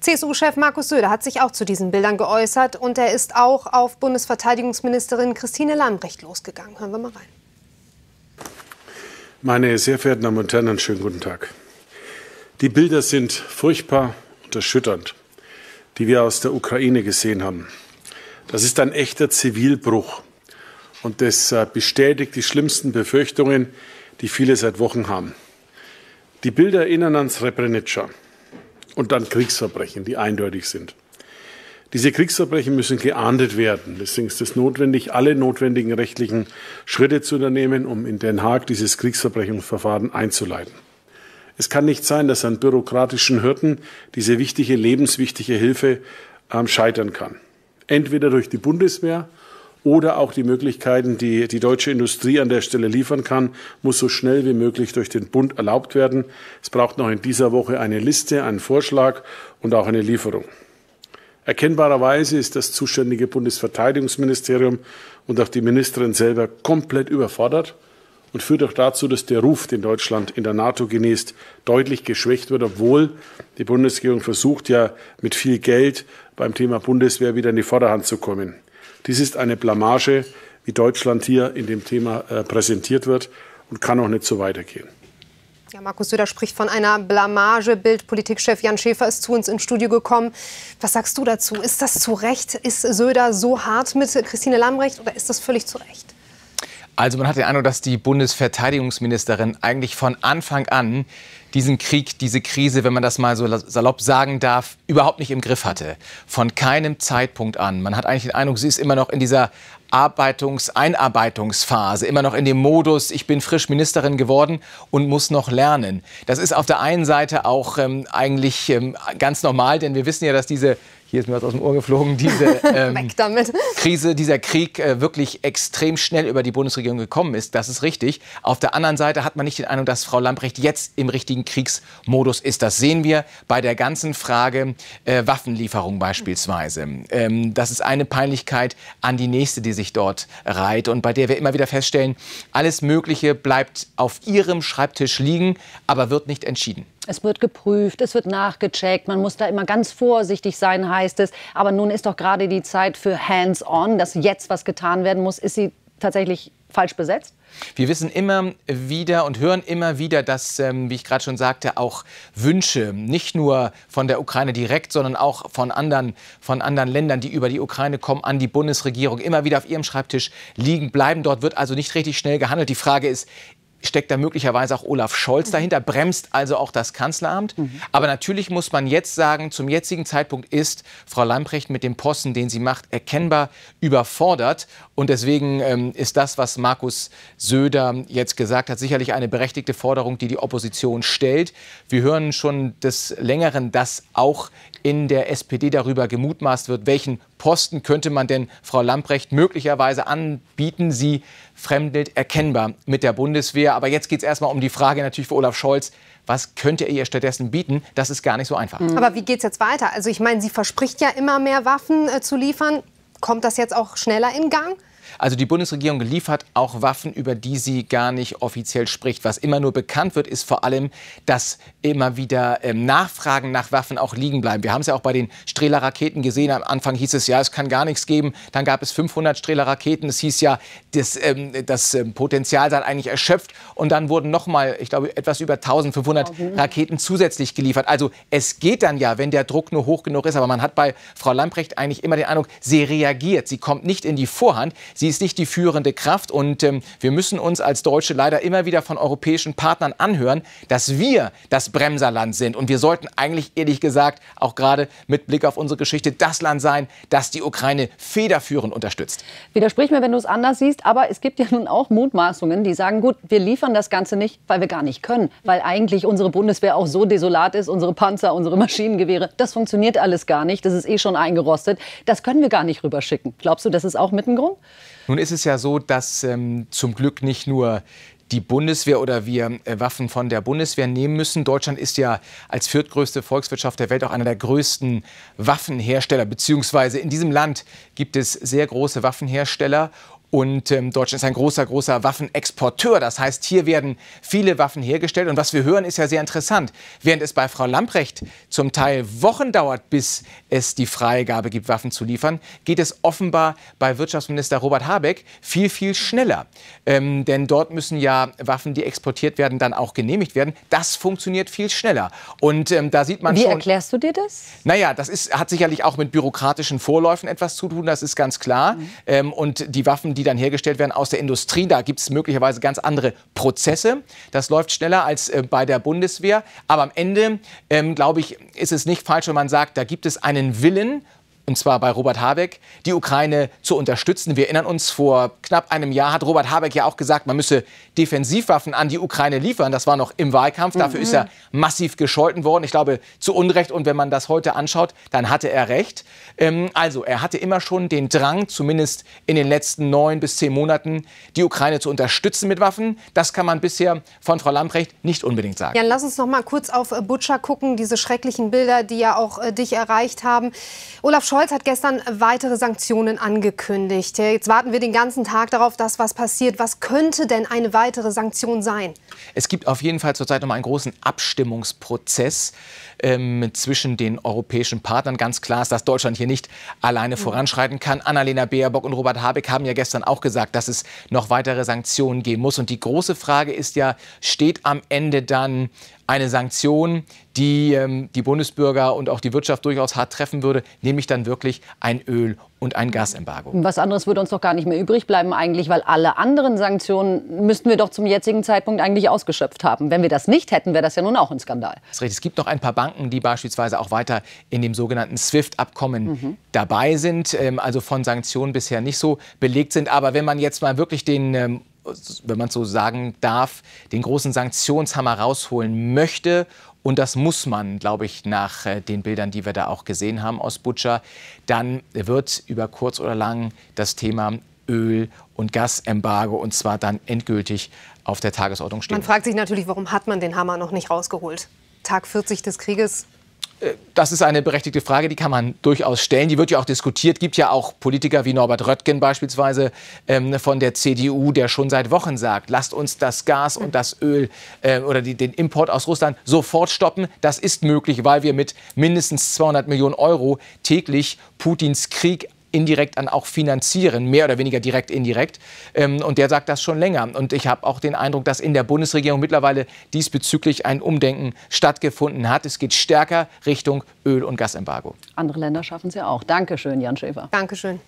CSU-Chef Markus Söder hat sich auch zu diesen Bildern geäußert und er ist auch auf Bundesverteidigungsministerin Christine Lambrecht losgegangen. Hören wir mal rein. Meine sehr verehrten Damen und Herren, einen schönen guten Tag. Die Bilder sind furchtbar und erschütternd, die wir aus der Ukraine gesehen haben. Das ist ein echter Zivilbruch und das äh, bestätigt die schlimmsten Befürchtungen, die viele seit Wochen haben. Die Bilder erinnern an Srebrenica. Und dann Kriegsverbrechen, die eindeutig sind. Diese Kriegsverbrechen müssen geahndet werden. Deswegen ist es notwendig, alle notwendigen rechtlichen Schritte zu unternehmen, um in Den Haag dieses Kriegsverbrechungsverfahren einzuleiten. Es kann nicht sein, dass an bürokratischen Hürden diese wichtige, lebenswichtige Hilfe ähm, scheitern kann. Entweder durch die Bundeswehr oder auch die Möglichkeiten, die die deutsche Industrie an der Stelle liefern kann, muss so schnell wie möglich durch den Bund erlaubt werden. Es braucht noch in dieser Woche eine Liste, einen Vorschlag und auch eine Lieferung. Erkennbarerweise ist das zuständige Bundesverteidigungsministerium und auch die Ministerin selber komplett überfordert und führt auch dazu, dass der Ruf, den Deutschland in der NATO genießt, deutlich geschwächt wird, obwohl die Bundesregierung versucht ja mit viel Geld beim Thema Bundeswehr wieder in die Vorderhand zu kommen. Dies ist eine Blamage, wie Deutschland hier in dem Thema äh, präsentiert wird und kann auch nicht so weitergehen. Ja, Markus Söder spricht von einer Blamage. Bildpolitikchef Jan Schäfer ist zu uns ins Studio gekommen. Was sagst du dazu? Ist das zu Recht? Ist Söder so hart mit Christine Lambrecht oder ist das völlig zu Recht? Also man hat den Eindruck, dass die Bundesverteidigungsministerin eigentlich von Anfang an diesen Krieg, diese Krise, wenn man das mal so salopp sagen darf, überhaupt nicht im Griff hatte. Von keinem Zeitpunkt an. Man hat eigentlich den Eindruck, sie ist immer noch in dieser Arbeitungs-, Einarbeitungsphase, immer noch in dem Modus, ich bin frisch Ministerin geworden und muss noch lernen. Das ist auf der einen Seite auch ähm, eigentlich ähm, ganz normal, denn wir wissen ja, dass diese hier ist mir was aus dem Ohr geflogen, diese ähm, Krise, dieser Krieg äh, wirklich extrem schnell über die Bundesregierung gekommen ist. Das ist richtig. Auf der anderen Seite hat man nicht den Eindruck, dass Frau Lamprecht jetzt im richtigen Kriegsmodus ist. Das sehen wir bei der ganzen Frage äh, Waffenlieferung beispielsweise. Ähm, das ist eine Peinlichkeit an die nächste, die sich dort reiht und bei der wir immer wieder feststellen, alles Mögliche bleibt auf ihrem Schreibtisch liegen, aber wird nicht entschieden. Es wird geprüft, es wird nachgecheckt, man muss da immer ganz vorsichtig sein, heißt es. Aber nun ist doch gerade die Zeit für Hands-on, dass jetzt was getan werden muss. Ist sie tatsächlich falsch besetzt? Wir wissen immer wieder und hören immer wieder, dass, ähm, wie ich gerade schon sagte, auch Wünsche nicht nur von der Ukraine direkt, sondern auch von anderen, von anderen Ländern, die über die Ukraine kommen, an die Bundesregierung immer wieder auf ihrem Schreibtisch liegen bleiben. Dort wird also nicht richtig schnell gehandelt. Die Frage ist, steckt da möglicherweise auch Olaf Scholz mhm. dahinter, bremst also auch das Kanzleramt. Mhm. Aber natürlich muss man jetzt sagen, zum jetzigen Zeitpunkt ist Frau Lamprecht mit dem Posten, den sie macht, erkennbar überfordert. Und deswegen ähm, ist das, was Markus Söder jetzt gesagt hat, sicherlich eine berechtigte Forderung, die die Opposition stellt. Wir hören schon des Längeren, dass auch in der SPD darüber gemutmaßt wird, welchen Posten könnte man denn Frau Lamprecht möglicherweise anbieten? Sie fremdelt erkennbar mit der Bundeswehr. Aber jetzt geht es erstmal um die Frage natürlich für Olaf Scholz. Was könnte er ihr stattdessen bieten? Das ist gar nicht so einfach. Mhm. Aber wie geht es jetzt weiter? Also ich meine, sie verspricht ja immer mehr Waffen äh, zu liefern. Kommt das jetzt auch schneller in Gang? Also die Bundesregierung liefert auch Waffen, über die sie gar nicht offiziell spricht. Was immer nur bekannt wird, ist vor allem, dass immer wieder ähm, Nachfragen nach Waffen auch liegen bleiben. Wir haben es ja auch bei den Strehler-Raketen gesehen. Am Anfang hieß es, ja, es kann gar nichts geben. Dann gab es 500 Strehler-Raketen. Es hieß ja, das, ähm, das ähm, Potenzial sei eigentlich erschöpft. Und dann wurden noch mal, ich glaube, etwas über 1500 Raketen zusätzlich geliefert. Also es geht dann ja, wenn der Druck nur hoch genug ist. Aber man hat bei Frau Lamprecht eigentlich immer den Eindruck, sie reagiert. Sie kommt nicht in die Vorhand. Sie sie ist nicht die führende Kraft. Und ähm, wir müssen uns als Deutsche leider immer wieder von europäischen Partnern anhören, dass wir das Bremserland sind. Und wir sollten eigentlich ehrlich gesagt auch gerade mit Blick auf unsere Geschichte das Land sein, das die Ukraine federführend unterstützt. Widersprich mir, wenn du es anders siehst, aber es gibt ja nun auch Mutmaßungen, die sagen, gut, wir liefern das Ganze nicht, weil wir gar nicht können, weil eigentlich unsere Bundeswehr auch so desolat ist, unsere Panzer, unsere Maschinengewehre, das funktioniert alles gar nicht, das ist eh schon eingerostet, das können wir gar nicht rüberschicken. Glaubst du, das ist auch mit ein Grund? Nun ist es ja so, dass ähm, zum Glück nicht nur die Bundeswehr oder wir äh, Waffen von der Bundeswehr nehmen müssen. Deutschland ist ja als viertgrößte Volkswirtschaft der Welt auch einer der größten Waffenhersteller, beziehungsweise in diesem Land gibt es sehr große Waffenhersteller. Und ähm, Deutschland ist ein großer, großer Waffenexporteur. Das heißt, hier werden viele Waffen hergestellt. Und was wir hören, ist ja sehr interessant. Während es bei Frau Lamprecht zum Teil Wochen dauert, bis es die Freigabe gibt, Waffen zu liefern, geht es offenbar bei Wirtschaftsminister Robert Habeck viel, viel schneller. Ähm, denn dort müssen ja Waffen, die exportiert werden, dann auch genehmigt werden. Das funktioniert viel schneller. Und ähm, da sieht man Wie schon. erklärst du dir das? Naja, das ist, hat sicherlich auch mit bürokratischen Vorläufen etwas zu tun. Das ist ganz klar. Mhm. Ähm, und die Waffen, die dann hergestellt werden aus der Industrie. Da gibt es möglicherweise ganz andere Prozesse. Das läuft schneller als äh, bei der Bundeswehr. Aber am Ende, ähm, glaube ich, ist es nicht falsch, wenn man sagt, da gibt es einen Willen und zwar bei Robert Habeck, die Ukraine zu unterstützen. Wir erinnern uns, vor knapp einem Jahr hat Robert Habeck ja auch gesagt, man müsse Defensivwaffen an die Ukraine liefern. Das war noch im Wahlkampf. Dafür mhm. ist er mhm. massiv gescholten worden. Ich glaube, zu Unrecht. Und wenn man das heute anschaut, dann hatte er recht. Ähm, also, er hatte immer schon den Drang, zumindest in den letzten neun bis zehn Monaten, die Ukraine zu unterstützen mit Waffen. Das kann man bisher von Frau Lamprecht nicht unbedingt sagen. Jan, lass uns noch mal kurz auf äh, Butcher gucken, diese schrecklichen Bilder, die ja auch äh, dich erreicht haben. Olaf Scholz Scholz hat gestern weitere Sanktionen angekündigt. Jetzt warten wir den ganzen Tag darauf, dass was passiert. Was könnte denn eine weitere Sanktion sein? Es gibt auf jeden Fall zurzeit noch einen großen Abstimmungsprozess ähm, zwischen den europäischen Partnern. Ganz klar ist, dass Deutschland hier nicht alleine mhm. voranschreiten kann. Annalena Baerbock und Robert Habeck haben ja gestern auch gesagt, dass es noch weitere Sanktionen geben muss. Und die große Frage ist ja, steht am Ende dann eine Sanktion, die ähm, die Bundesbürger und auch die Wirtschaft durchaus hart treffen würde, nämlich dann wirklich ein Öl- und ein Gasembargo. Was anderes würde uns doch gar nicht mehr übrig bleiben eigentlich, weil alle anderen Sanktionen müssten wir doch zum jetzigen Zeitpunkt eigentlich ausgeschöpft haben. Wenn wir das nicht hätten, wäre das ja nun auch ein Skandal. Es gibt noch ein paar Banken, die beispielsweise auch weiter in dem sogenannten SWIFT-Abkommen mhm. dabei sind, ähm, also von Sanktionen bisher nicht so belegt sind. Aber wenn man jetzt mal wirklich den ähm, wenn man so sagen darf, den großen Sanktionshammer rausholen möchte. Und das muss man, glaube ich, nach äh, den Bildern, die wir da auch gesehen haben aus Butcher, dann wird über kurz oder lang das Thema Öl- und Gasembargo und zwar dann endgültig auf der Tagesordnung stehen. Man fragt sich natürlich, warum hat man den Hammer noch nicht rausgeholt? Tag 40 des Krieges das ist eine berechtigte Frage, die kann man durchaus stellen. Die wird ja auch diskutiert. Gibt ja auch Politiker wie Norbert Röttgen beispielsweise ähm, von der CDU, der schon seit Wochen sagt: Lasst uns das Gas und das Öl äh, oder die, den Import aus Russland sofort stoppen. Das ist möglich, weil wir mit mindestens 200 Millionen Euro täglich Putins Krieg indirekt an auch finanzieren, mehr oder weniger direkt indirekt. Ähm, und der sagt das schon länger. Und ich habe auch den Eindruck, dass in der Bundesregierung mittlerweile diesbezüglich ein Umdenken stattgefunden hat. Es geht stärker Richtung Öl- und Gasembargo. Andere Länder schaffen es ja auch. Dankeschön, Jan Schäfer. Dankeschön.